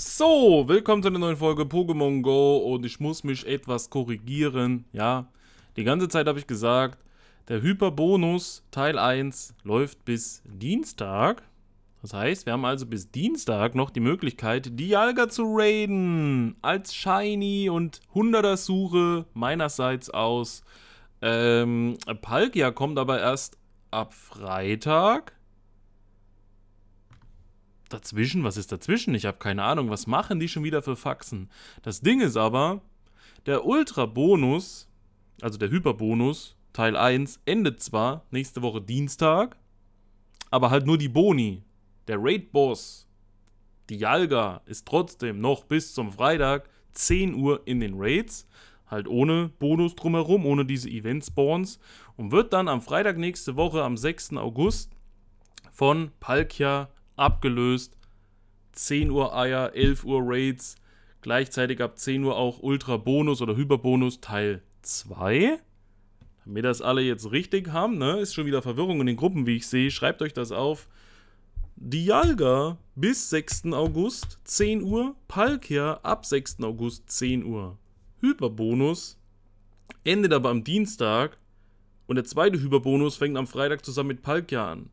So, willkommen zu einer neuen Folge Pokémon Go und ich muss mich etwas korrigieren. Ja, die ganze Zeit habe ich gesagt, der Hyperbonus Teil 1 läuft bis Dienstag. Das heißt, wir haben also bis Dienstag noch die Möglichkeit, Dialga zu raiden. Als Shiny und 100er Suche meinerseits aus. Ähm, Palkia kommt aber erst ab Freitag dazwischen, was ist dazwischen? Ich habe keine Ahnung, was machen die schon wieder für Faxen? Das Ding ist aber, der Ultra-Bonus, also der Hyper-Bonus, Teil 1, endet zwar nächste Woche Dienstag, aber halt nur die Boni. Der Raid-Boss, die Jalga, ist trotzdem noch bis zum Freitag 10 Uhr in den Raids. Halt ohne Bonus drumherum, ohne diese Event-Spawns. Und wird dann am Freitag nächste Woche, am 6. August, von Palkia abgelöst. 10 Uhr Eier, 11 Uhr Raids, gleichzeitig ab 10 Uhr auch Ultra Bonus oder Hyperbonus Teil 2. Damit das alle jetzt richtig haben, ne? Ist schon wieder Verwirrung in den Gruppen, wie ich sehe. Schreibt euch das auf. Dialga bis 6. August 10 Uhr, Palkia ab 6. August 10 Uhr. Hyperbonus endet aber am Dienstag und der zweite Hyperbonus fängt am Freitag zusammen mit Palkia an.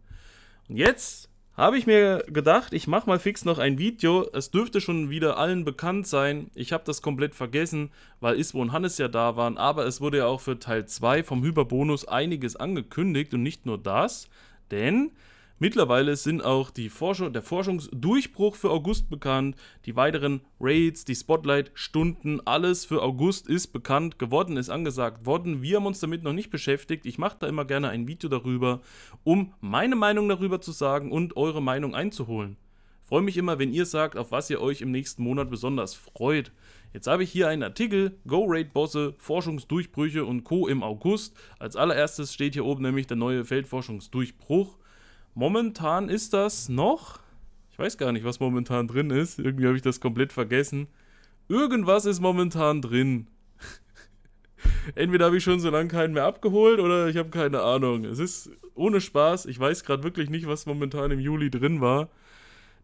Und jetzt habe ich mir gedacht, ich mache mal fix noch ein Video. Es dürfte schon wieder allen bekannt sein. Ich habe das komplett vergessen, weil Isbo und Hannes ja da waren. Aber es wurde ja auch für Teil 2 vom Hyperbonus einiges angekündigt und nicht nur das. Denn Mittlerweile sind auch die Forschung, der Forschungsdurchbruch für August bekannt, die weiteren Raids, die Spotlight-Stunden, alles für August ist bekannt geworden, ist angesagt worden. Wir haben uns damit noch nicht beschäftigt. Ich mache da immer gerne ein Video darüber, um meine Meinung darüber zu sagen und eure Meinung einzuholen. Freue mich immer, wenn ihr sagt, auf was ihr euch im nächsten Monat besonders freut. Jetzt habe ich hier einen Artikel, Go-Raid-Bosse, Forschungsdurchbrüche und Co. im August. Als allererstes steht hier oben nämlich der neue Feldforschungsdurchbruch. Momentan ist das noch. Ich weiß gar nicht, was momentan drin ist. Irgendwie habe ich das komplett vergessen. Irgendwas ist momentan drin. Entweder habe ich schon so lange keinen mehr abgeholt oder ich habe keine Ahnung. Es ist ohne Spaß. Ich weiß gerade wirklich nicht, was momentan im Juli drin war.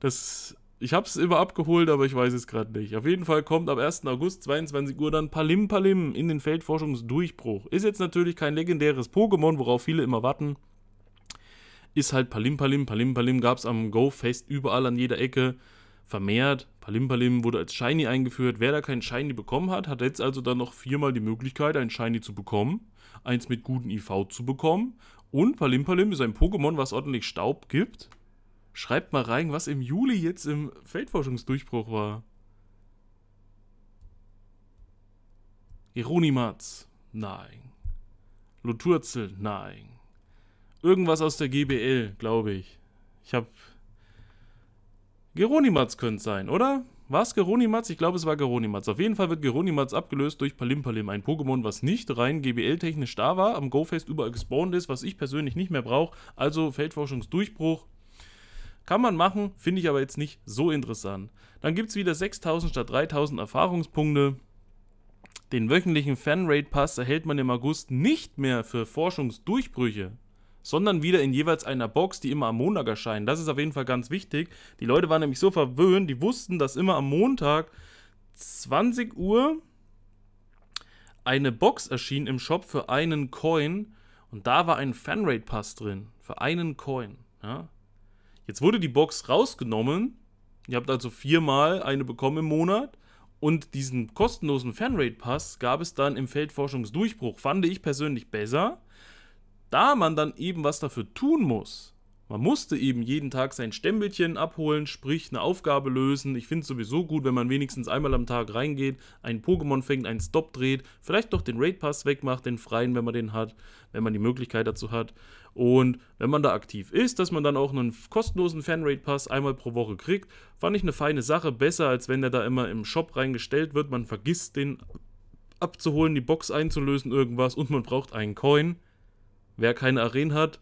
Das, ich habe es immer abgeholt, aber ich weiß es gerade nicht. Auf jeden Fall kommt ab 1. August 22 Uhr dann Palim Palim in den Feldforschungsdurchbruch. Ist jetzt natürlich kein legendäres Pokémon, worauf viele immer warten ist halt Palim Palim. Palim Palim gab es am Go-Fest überall an jeder Ecke vermehrt. Palim Palim wurde als Shiny eingeführt. Wer da keinen Shiny bekommen hat, hat jetzt also dann noch viermal die Möglichkeit, einen Shiny zu bekommen, eins mit guten IV zu bekommen. Und Palim Palim ist ein Pokémon, was ordentlich Staub gibt. Schreibt mal rein, was im Juli jetzt im Feldforschungsdurchbruch war. Hieronymatz, nein. Luturzel, nein irgendwas aus der GBL, glaube ich. Ich habe. Geronimatz könnte es sein, oder? War es Geronimatz? Ich glaube, es war Geronimatz. Auf jeden Fall wird Geronimatz abgelöst durch Palimpalim, ein Pokémon, was nicht rein GBL-technisch da war, am GoFest überall gespawnt ist, was ich persönlich nicht mehr brauche. Also Feldforschungsdurchbruch. Kann man machen, finde ich aber jetzt nicht so interessant. Dann gibt es wieder 6000 statt 3000 Erfahrungspunkte. Den wöchentlichen Fanrate Pass erhält man im August nicht mehr für Forschungsdurchbrüche sondern wieder in jeweils einer Box, die immer am Montag erscheint. Das ist auf jeden Fall ganz wichtig. Die Leute waren nämlich so verwöhnt, die wussten, dass immer am Montag 20 Uhr eine Box erschien im Shop für einen Coin und da war ein Fanrate Pass drin für einen Coin. Ja. Jetzt wurde die Box rausgenommen. Ihr habt also viermal eine bekommen im Monat. Und diesen kostenlosen Fanrate Pass gab es dann im Feldforschungsdurchbruch. Fand ich persönlich besser, da man dann eben was dafür tun muss, man musste eben jeden Tag sein Stempelchen abholen, sprich eine Aufgabe lösen. Ich finde es sowieso gut, wenn man wenigstens einmal am Tag reingeht, einen Pokémon fängt, einen Stop dreht, vielleicht doch den Raid Pass wegmacht, den freien, wenn man den hat, wenn man die Möglichkeit dazu hat. Und wenn man da aktiv ist, dass man dann auch einen kostenlosen Fan Raid Pass einmal pro Woche kriegt, fand ich eine feine Sache. Besser als wenn der da immer im Shop reingestellt wird. Man vergisst den abzuholen, die Box einzulösen, irgendwas und man braucht einen Coin. Wer keine Arenen hat,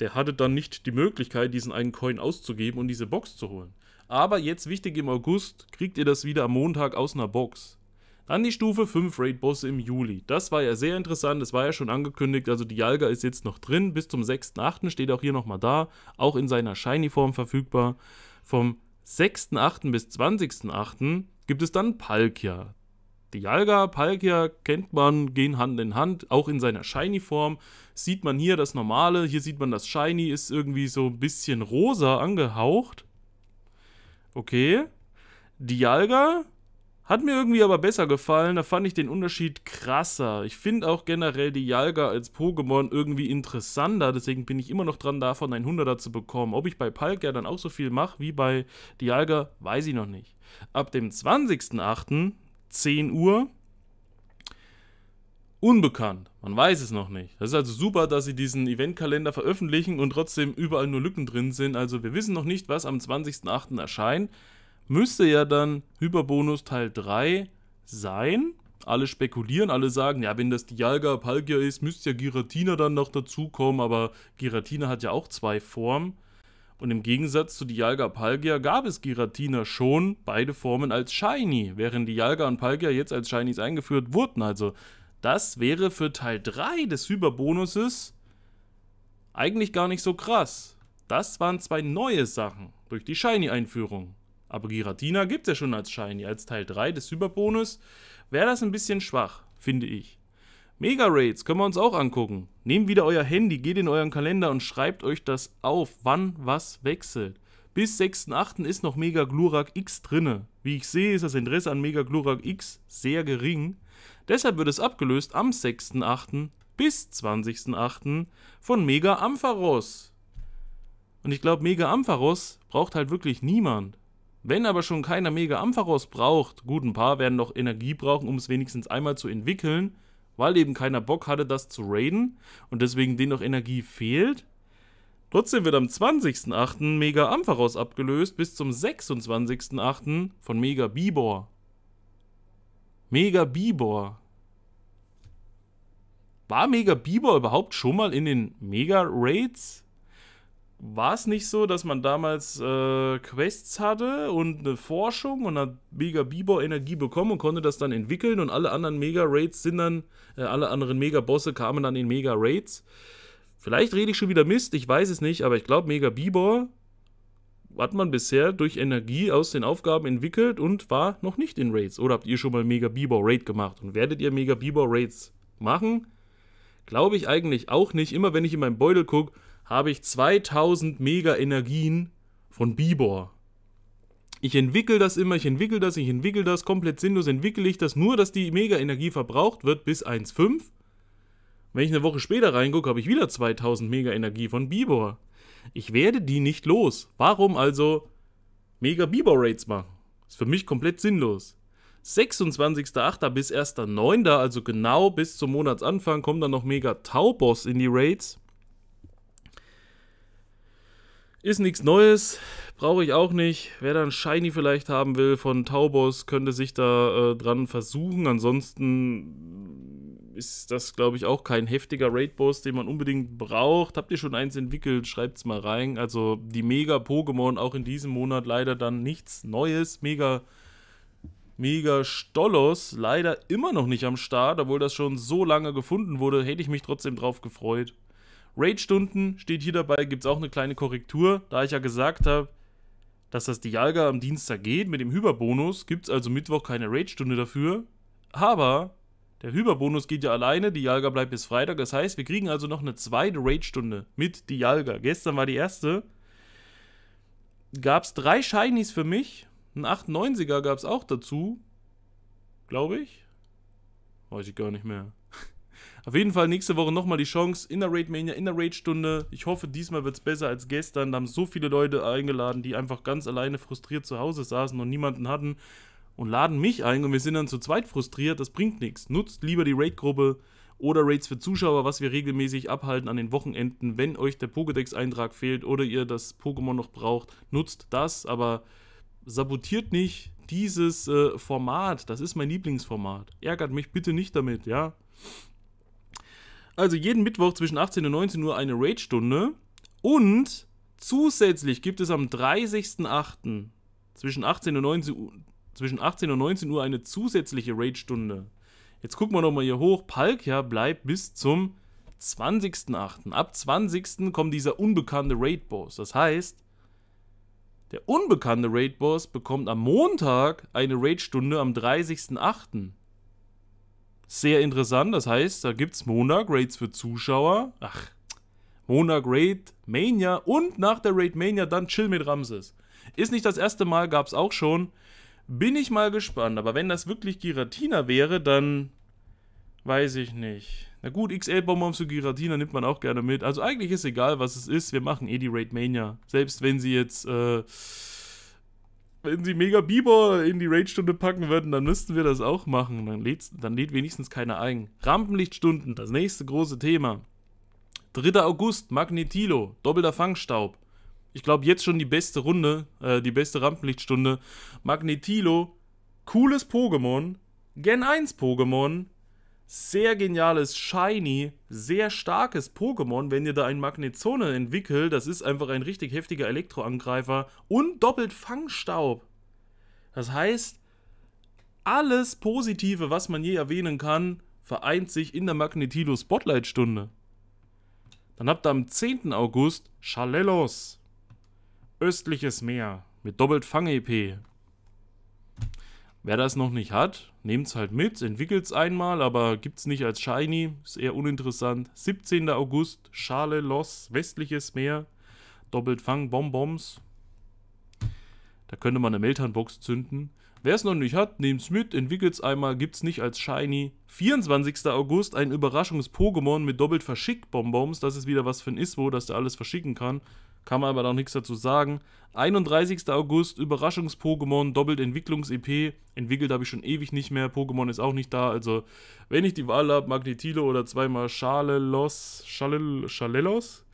der hatte dann nicht die Möglichkeit, diesen einen Coin auszugeben und diese Box zu holen. Aber jetzt wichtig im August, kriegt ihr das wieder am Montag aus einer Box. Dann die Stufe 5 Raid-Bosse im Juli. Das war ja sehr interessant, das war ja schon angekündigt. Also die Jalga ist jetzt noch drin, bis zum 6.8. steht auch hier nochmal da, auch in seiner Shiny-Form verfügbar. Vom 6.8. bis 20.8. gibt es dann Palkia. Dialga, Palkia kennt man, gehen Hand in Hand, auch in seiner Shiny-Form. Sieht man hier das Normale, hier sieht man das Shiny, ist irgendwie so ein bisschen rosa angehaucht. Okay. Dialga hat mir irgendwie aber besser gefallen, da fand ich den Unterschied krasser. Ich finde auch generell Dialga als Pokémon irgendwie interessanter, deswegen bin ich immer noch dran, davon ein 100er zu bekommen. Ob ich bei Palkia dann auch so viel mache wie bei Dialga, weiß ich noch nicht. Ab dem 20.08., 10 Uhr. Unbekannt. Man weiß es noch nicht. Das ist also super, dass sie diesen Eventkalender veröffentlichen und trotzdem überall nur Lücken drin sind. Also wir wissen noch nicht, was am 20.08. erscheint. Müsste ja dann Hyperbonus Teil 3 sein. Alle spekulieren, alle sagen, ja, wenn das Dialga Palkia ist, müsste ja Giratina dann noch dazukommen, aber Giratina hat ja auch zwei Formen. Und im Gegensatz zu Dialga Palgia gab es Giratina schon beide Formen als Shiny, während Dialga und Palgia jetzt als Shinies eingeführt wurden. Also das wäre für Teil 3 des Hyperbonuses eigentlich gar nicht so krass. Das waren zwei neue Sachen durch die Shiny-Einführung. Aber Giratina gibt es ja schon als Shiny. Als Teil 3 des Hyperbonus wäre das ein bisschen schwach, finde ich. Mega-Raids können wir uns auch angucken. Nehmt wieder euer Handy, geht in euren Kalender und schreibt euch das auf, wann was wechselt. Bis 6.8. ist noch Mega Glurak X drinne. Wie ich sehe, ist das Interesse an Mega Glurak X sehr gering. Deshalb wird es abgelöst am 6.8. bis 20.8. von Mega Ampharos. Und ich glaube, Mega Ampharos braucht halt wirklich niemand. Wenn aber schon keiner Mega Ampharos braucht, gut, ein paar werden noch Energie brauchen, um es wenigstens einmal zu entwickeln, weil eben keiner Bock hatte, das zu raiden und deswegen denen noch Energie fehlt. Trotzdem wird am 20.08. Mega Ampharos abgelöst bis zum 26.08. von Mega Bibor. Mega Bibor. War Mega Bibor überhaupt schon mal in den Mega Raids? war es nicht so, dass man damals äh, Quests hatte und eine Forschung und hat Mega Bebop Energie bekommen und konnte das dann entwickeln und alle anderen Mega Raids sind dann, äh, alle anderen Mega Bosse kamen dann in Mega Raids. Vielleicht rede ich schon wieder Mist, ich weiß es nicht, aber ich glaube, Mega Bebop hat man bisher durch Energie aus den Aufgaben entwickelt und war noch nicht in Raids. Oder habt ihr schon mal Mega Bebop Raid gemacht und werdet ihr Mega Bebop Raids machen? Glaube ich eigentlich auch nicht. Immer wenn ich in meinen Beutel gucke, habe ich 2000 Mega-Energien von Bibor. Ich entwickle das immer, ich entwickle das, ich entwickle das, komplett sinnlos entwickle ich das, nur dass die Mega-Energie verbraucht wird bis 1,5. Wenn ich eine Woche später reingucke, habe ich wieder 2000 Mega-Energie von Bibor. Ich werde die nicht los. Warum also Mega-Bibor-Rates machen? Ist für mich komplett sinnlos. 26.08. bis 1.09., also genau bis zum Monatsanfang, kommen dann noch Mega-Tauboss in die Raids. Ist nichts Neues, brauche ich auch nicht. Wer da ein Shiny vielleicht haben will von Taubos, könnte sich da äh, dran versuchen. Ansonsten ist das, glaube ich, auch kein heftiger Raid-Boss, den man unbedingt braucht. Habt ihr schon eins entwickelt? schreibt es mal rein. Also die Mega-Pokémon auch in diesem Monat leider dann nichts Neues. Mega. Mega Stollos leider immer noch nicht am Start, obwohl das schon so lange gefunden wurde, hätte ich mich trotzdem drauf gefreut. Raid-Stunden steht hier dabei, gibt es auch eine kleine Korrektur, da ich ja gesagt habe, dass das Dialga am Dienstag geht mit dem Hyperbonus, gibt es also Mittwoch keine Raid-Stunde dafür. Aber der Hyperbonus geht ja alleine, Dialga bleibt bis Freitag, das heißt, wir kriegen also noch eine zweite Raid-Stunde mit Dialga. Gestern war die erste. Gab es drei Shinies für mich, ein 98 er gab es auch dazu, glaube ich. Weiß ich gar nicht mehr. Auf jeden Fall nächste Woche nochmal die Chance in der Raid Mania, in der Raid Stunde. Ich hoffe, diesmal wird es besser als gestern. Da haben so viele Leute eingeladen, die einfach ganz alleine frustriert zu Hause saßen und niemanden hatten. Und laden mich ein und wir sind dann zu zweit frustriert. Das bringt nichts. Nutzt lieber die Raid-Gruppe oder Raids für Zuschauer, was wir regelmäßig abhalten an den Wochenenden. Wenn euch der Pokédex-Eintrag fehlt oder ihr das Pokémon noch braucht, nutzt das, aber sabotiert nicht dieses äh, Format. Das ist mein Lieblingsformat. Ärgert mich bitte nicht damit, ja? Also jeden Mittwoch zwischen 18 und 19 Uhr eine Raid-Stunde. Und zusätzlich gibt es am 30.08. zwischen 18 und 19 Uhr zwischen 18 und 19 Uhr eine zusätzliche Raid-Stunde. Jetzt gucken wir nochmal hier hoch. Palkia bleibt bis zum 20.08. Ab 20. kommt dieser unbekannte Raid-Boss. Das heißt, der unbekannte Raid-Boss bekommt am Montag eine Raid-Stunde am 30.08. Sehr interessant, das heißt, da gibt es Monarch-Raids für Zuschauer. Ach, Monarch-Raid, Mania und nach der Raid Mania dann Chill mit Ramses. Ist nicht das erste Mal, gab es auch schon. Bin ich mal gespannt, aber wenn das wirklich Giratina wäre, dann weiß ich nicht. Na gut, XL-Bonbons zu Giratina nimmt man auch gerne mit. Also eigentlich ist egal, was es ist. Wir machen eh die Raid Mania. Selbst wenn sie jetzt... Äh, wenn sie Mega Bieber in die Raid-Stunde packen würden, dann müssten wir das auch machen. Dann lädt, dann lädt wenigstens keiner ein. Rampenlichtstunden, das nächste große Thema. 3. August, Magnetilo, doppelter Fangstaub. Ich glaube, jetzt schon die beste Runde, äh, die beste Rampenlichtstunde. Magnetilo, cooles Pokémon, Gen 1 Pokémon, sehr geniales, shiny, sehr starkes Pokémon, wenn ihr da ein Magnezone entwickelt. Das ist einfach ein richtig heftiger Elektroangreifer und doppelt Fangstaub. Das heißt, alles Positive, was man je erwähnen kann, vereint sich in der Magnetilo Spotlight Stunde. Dann habt ihr am 10. August Chalellos. Östliches Meer mit doppelt Fang-EP. Wer das noch nicht hat, nehmt es halt mit, entwickelt es einmal, aber gibt es nicht als Shiny, ist eher uninteressant. 17. August, Schale Loss, westliches Meer, doppelt Fang, Bonbons. Da könnte man eine Meltanbox zünden. Wer es noch nicht hat, nehmt es mit, entwickelt es einmal, gibt es nicht als Shiny. 24. August, ein Überraschungs-Pokémon mit doppelt Verschick-Bonbons. Das ist wieder was für ein Iswo, dass der alles verschicken kann kann man aber noch nichts dazu sagen. 31. August, Überraschungs-Pokémon, doppelt Entwicklungs-EP. Entwickelt habe ich schon ewig nicht mehr, Pokémon ist auch nicht da. Also, wenn ich die Wahl habe, Magnetilo oder zweimal Schalelos, Schalelos?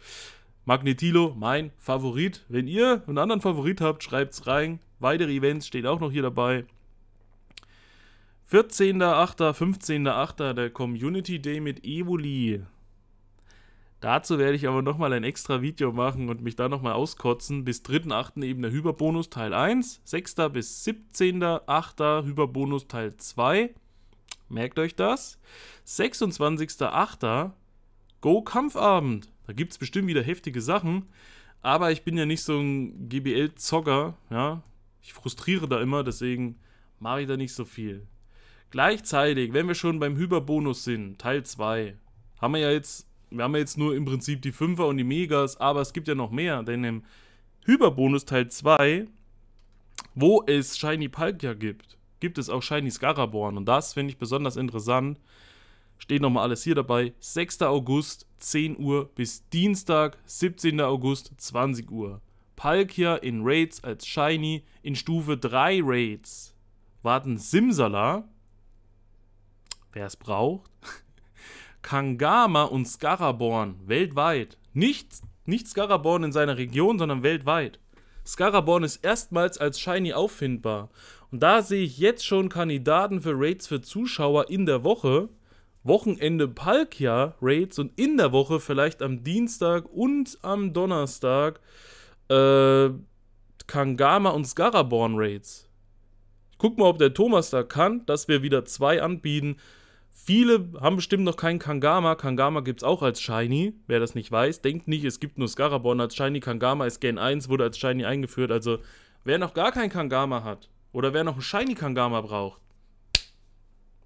Magnetilo, mein Favorit. Wenn ihr einen anderen Favorit habt, schreibt's rein. Weitere Events stehen auch noch hier dabei. 14.8., 15.8., der Community Day mit Evoli. Dazu werde ich aber nochmal ein extra Video machen und mich da nochmal auskotzen. Bis 3.8. eben der Hyperbonus Teil 1, 6. bis 17.8. Hyperbonus Teil 2. Merkt euch das. 26.8. Go Kampfabend. Da gibt es bestimmt wieder heftige Sachen. Aber ich bin ja nicht so ein GBL-Zocker. Ja? Ich frustriere da immer, deswegen mache ich da nicht so viel. Gleichzeitig, wenn wir schon beim Hyperbonus sind, Teil 2, haben wir ja jetzt wir haben ja jetzt nur im Prinzip die Fünfer und die Megas, aber es gibt ja noch mehr, denn im Hyperbonus Teil 2, wo es Shiny Palkia gibt, gibt es auch Shiny Scaraborn und das finde ich besonders interessant. Steht nochmal alles hier dabei. 6. August 10 Uhr bis Dienstag 17. August 20 Uhr. Palkia in Raids als Shiny in Stufe 3 Raids. Warten Simsala, wer es braucht, Kangama und Scaraborn weltweit. Nicht, nicht Scaraborn in seiner Region, sondern weltweit. Scaraborn ist erstmals als Shiny auffindbar. Und da sehe ich jetzt schon Kandidaten für Raids für Zuschauer in der Woche. Wochenende Palkia Raids und in der Woche vielleicht am Dienstag und am Donnerstag äh, Kangama und Scaraborn Raids. Ich Guck mal, ob der Thomas da kann, dass wir wieder zwei anbieten. Viele haben bestimmt noch keinen Kangama. Kangama gibt es auch als Shiny. Wer das nicht weiß, denkt nicht, es gibt nur Scaraborn als Shiny. Kangama ist Gen 1, wurde als Shiny eingeführt. Also, wer noch gar keinen Kangama hat oder wer noch ein Shiny Kangama braucht,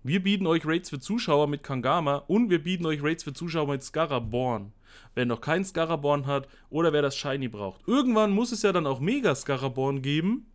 wir bieten euch Raids für Zuschauer mit Kangama und wir bieten euch Raids für Zuschauer mit Scaraborn. Wer noch keinen Scaraborn hat oder wer das Shiny braucht. Irgendwann muss es ja dann auch Mega Scaraborn geben.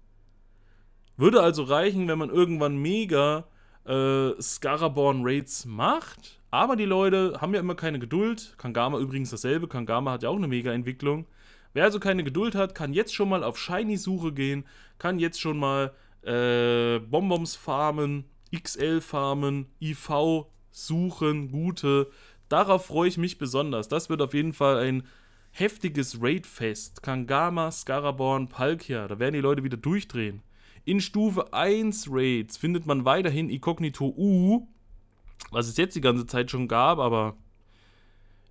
Würde also reichen, wenn man irgendwann Mega äh, Scaraborn Raids macht. Aber die Leute haben ja immer keine Geduld. Kangama übrigens dasselbe. Kangama hat ja auch eine Mega-Entwicklung. Wer also keine Geduld hat, kann jetzt schon mal auf Shiny-Suche gehen, kann jetzt schon mal äh, Bonbons farmen, XL farmen, IV suchen, gute. Darauf freue ich mich besonders. Das wird auf jeden Fall ein heftiges Raid-Fest. Kangama, Scaraborn, Palkia. Da werden die Leute wieder durchdrehen. In Stufe 1 Raids findet man weiterhin Incognito U, was es jetzt die ganze Zeit schon gab, aber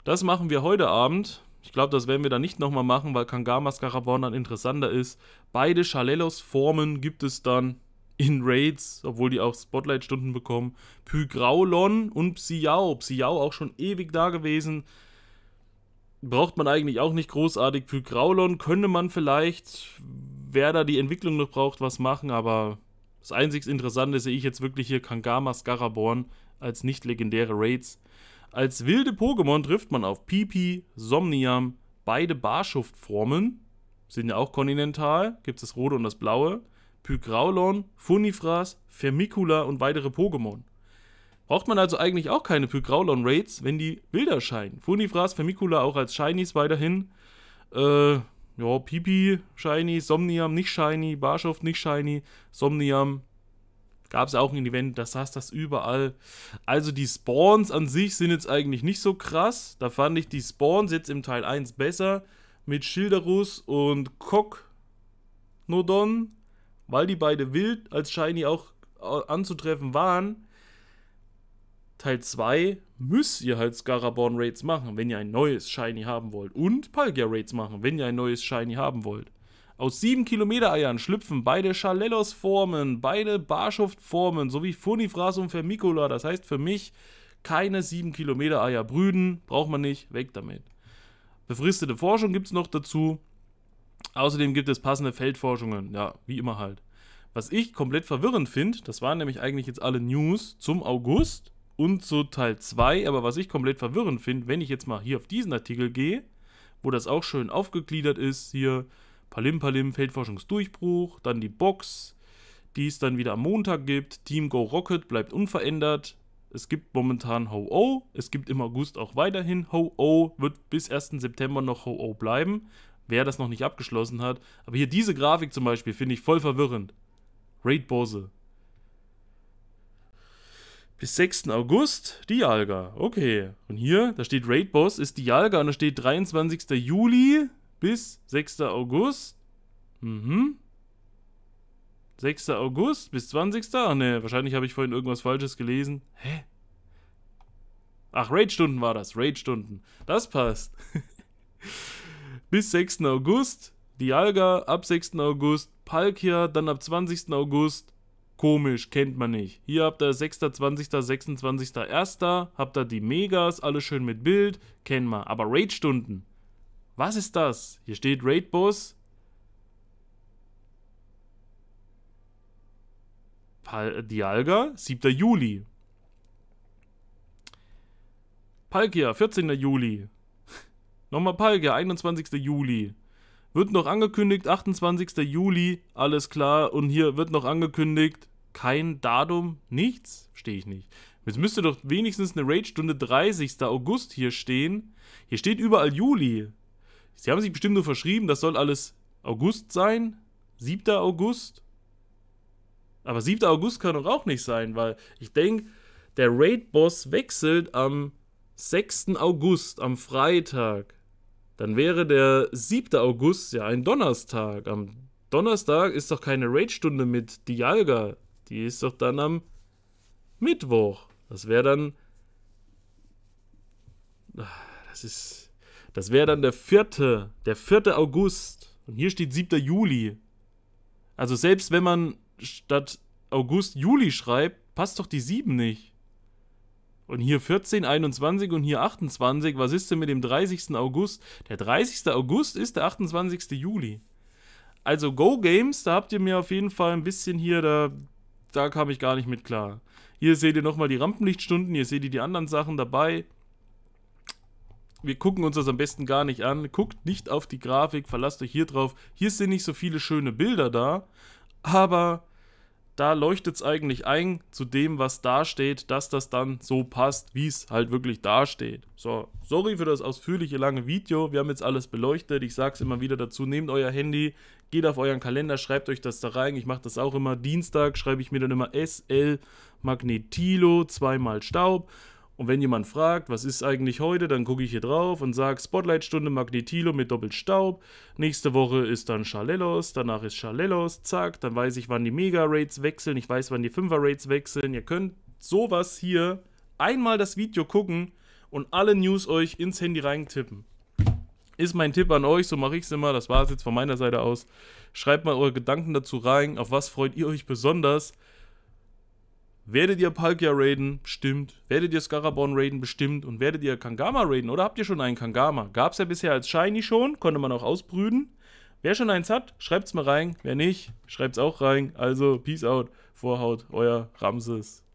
das machen wir heute Abend. Ich glaube, das werden wir dann nicht nochmal machen, weil Kangama Scarabon dann interessanter ist. Beide Shalelos-Formen gibt es dann in Raids, obwohl die auch Spotlight-Stunden bekommen. Pygraulon und Psiao. Psiao auch schon ewig da gewesen. Braucht man eigentlich auch nicht großartig. Pygraulon könnte man vielleicht, wer da die Entwicklung noch braucht, was machen, aber das einzig Interessante sehe ich jetzt wirklich hier Kangama Scaraborn als nicht legendäre Raids. Als wilde Pokémon trifft man auf Pipi, Somniam, beide Barschuftformen, sind ja auch kontinental, gibt es das rote und das blaue, Pygraulon, Funifras, Fermicula und weitere Pokémon. Braucht man also eigentlich auch keine Pygraulon Raids, wenn die wilder scheinen. Funifras, Fermicula auch als Shinies weiterhin. Äh, ja, Pipi, Shiny, Somnium, nicht Shiny, Barschoft, nicht Shiny, Somnium. Gab es auch ein Event, das hast das überall. Also die Spawns an sich sind jetzt eigentlich nicht so krass. Da fand ich die Spawns jetzt im Teil 1 besser. Mit Schilderus und Kognodon, weil die beide wild als Shiny auch äh, anzutreffen waren. Teil 2 müsst ihr halt Scaraborn Raids machen, wenn ihr ein neues Shiny haben wollt. Und Palgia Raids machen, wenn ihr ein neues Shiny haben wollt. Aus 7 Kilometer Eiern schlüpfen beide Schalelos Formen, beide Barschuft Formen, sowie Furnifras und Vermicola. Das heißt für mich, keine 7 Kilometer Eier brüden, braucht man nicht, weg damit. Befristete Forschung gibt es noch dazu. Außerdem gibt es passende Feldforschungen, ja, wie immer halt. Was ich komplett verwirrend finde, das waren nämlich eigentlich jetzt alle News zum August, und zu Teil 2. Aber was ich komplett verwirrend finde, wenn ich jetzt mal hier auf diesen Artikel gehe, wo das auch schön aufgegliedert ist, hier Palim Palim Feldforschungsdurchbruch, dann die Box, die es dann wieder am Montag gibt, Team Go Rocket bleibt unverändert. Es gibt momentan Ho-Oh, es gibt im August auch weiterhin Ho-Oh, wird bis 1. September noch Ho-Oh bleiben, wer das noch nicht abgeschlossen hat. Aber hier diese Grafik zum Beispiel finde ich voll verwirrend. Raid-Bosse, bis 6. August Dialga. Okay. Und hier, da steht Raid Boss ist Dialga und da steht 23. Juli bis 6. August. Mhm. 6. August bis 20. Ach ne, wahrscheinlich habe ich vorhin irgendwas Falsches gelesen. Hä? Ach, Raid-Stunden war das. Raid-Stunden. Das passt. bis 6. August. Dialga ab 6. August. Palkia dann ab 20. August. Komisch, kennt man nicht. Hier habt ihr 6., 20., 26., 1., habt ihr die Megas, alle schön mit Bild, kennen wir. Aber Raid-Stunden, was ist das? Hier steht Raid-Boss. Dialga, 7. Juli. Palkia, 14. Juli. Nochmal Palkia, 21. Juli. Wird noch angekündigt, 28. Juli, alles klar. Und hier wird noch angekündigt, kein Datum, nichts, stehe ich nicht. Jetzt müsste doch wenigstens eine Raid-Stunde 30. August hier stehen. Hier steht überall Juli. Sie haben sich bestimmt nur verschrieben, das soll alles August sein. 7. August. Aber 7. August kann doch auch nicht sein, weil ich denke, der Raid-Boss wechselt am 6. August, am Freitag dann wäre der 7. August ja ein Donnerstag. Am Donnerstag ist doch keine Raid-Stunde mit Dialga. Die ist doch dann am Mittwoch. Das wäre dann. Ah, das ist. Das wäre dann der 4. Der 4. August. Und hier steht 7. Juli. Also selbst wenn man statt August Juli schreibt, passt doch die 7 nicht. Und hier 14, 21 und hier 28. Was ist denn mit dem 30. August? Der 30. August ist der 28. Juli. Also Go Games, da habt ihr mir auf jeden Fall ein bisschen hier, da, da kam ich gar nicht mit klar. Hier seht ihr nochmal die Rampenlichtstunden, hier seht ihr die anderen Sachen dabei. Wir gucken uns das am besten gar nicht an. Guckt nicht auf die Grafik, verlasst euch hier drauf. Hier sind nicht so viele schöne Bilder da, aber da leuchtet es eigentlich ein zu dem, was da steht, dass das dann so passt, wie es halt wirklich da steht. So, sorry für das ausführliche lange Video. Wir haben jetzt alles beleuchtet. Ich sage es immer wieder dazu, nehmt euer Handy, geht auf euren Kalender, schreibt euch das da rein. Ich mache das auch immer. Dienstag schreibe ich mir dann immer SL Magnetilo, zweimal Staub. Und wenn jemand fragt, was ist eigentlich heute, dann gucke ich hier drauf und sage Spotlight-Stunde Magnetilo mit Doppelstaub. Nächste Woche ist dann Charlelos, danach ist Charlelos, zack. Dann weiß ich, wann die Mega-Rates wechseln, ich weiß, wann die Fünfer-Rates wechseln. Ihr könnt sowas hier einmal das Video gucken und alle News euch ins Handy reintippen. Ist mein Tipp an euch, so mache ich es immer. Das war es jetzt von meiner Seite aus. Schreibt mal eure Gedanken dazu rein. Auf was freut ihr euch besonders? Werdet ihr Palkia raiden? Bestimmt. Werdet ihr Scaraborn raiden? Bestimmt. Und werdet ihr Kangama raiden? Oder habt ihr schon einen Kangama? Gab es ja bisher als Shiny schon, konnte man auch ausbrüden. Wer schon eins hat, schreibt's mal rein. Wer nicht, schreibt's auch rein. Also, Peace out. Vorhaut, euer Ramses.